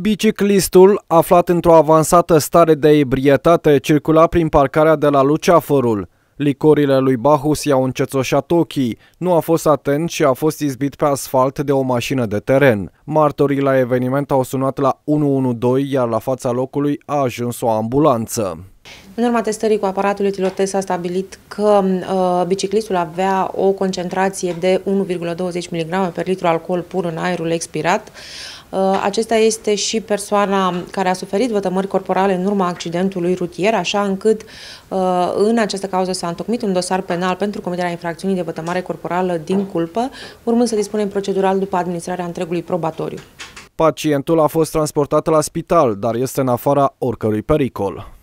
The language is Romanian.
Biciclistul, aflat într-o avansată stare de ebrietate, circula prin parcarea de la Luceafărul. Licorile lui Bahus i-au încețoșat ochii, nu a fost atent și a fost izbit pe asfalt de o mașină de teren. Martorii la eveniment au sunat la 112, iar la fața locului a ajuns o ambulanță. În urma testării cu aparatul s a stabilit că uh, biciclistul avea o concentrație de 1,20 mg pe litru alcool pur în aerul expirat. Uh, acesta este și persoana care a suferit vătămări corporale în urma accidentului rutier, așa încât uh, în această cauză s-a întocmit un dosar penal pentru comiterea infracțiunii de vătămare corporală din culpă, urmând să dispunem procedural după administrarea întregului probatoriu. Pacientul a fost transportat la spital, dar este în afara oricărui pericol.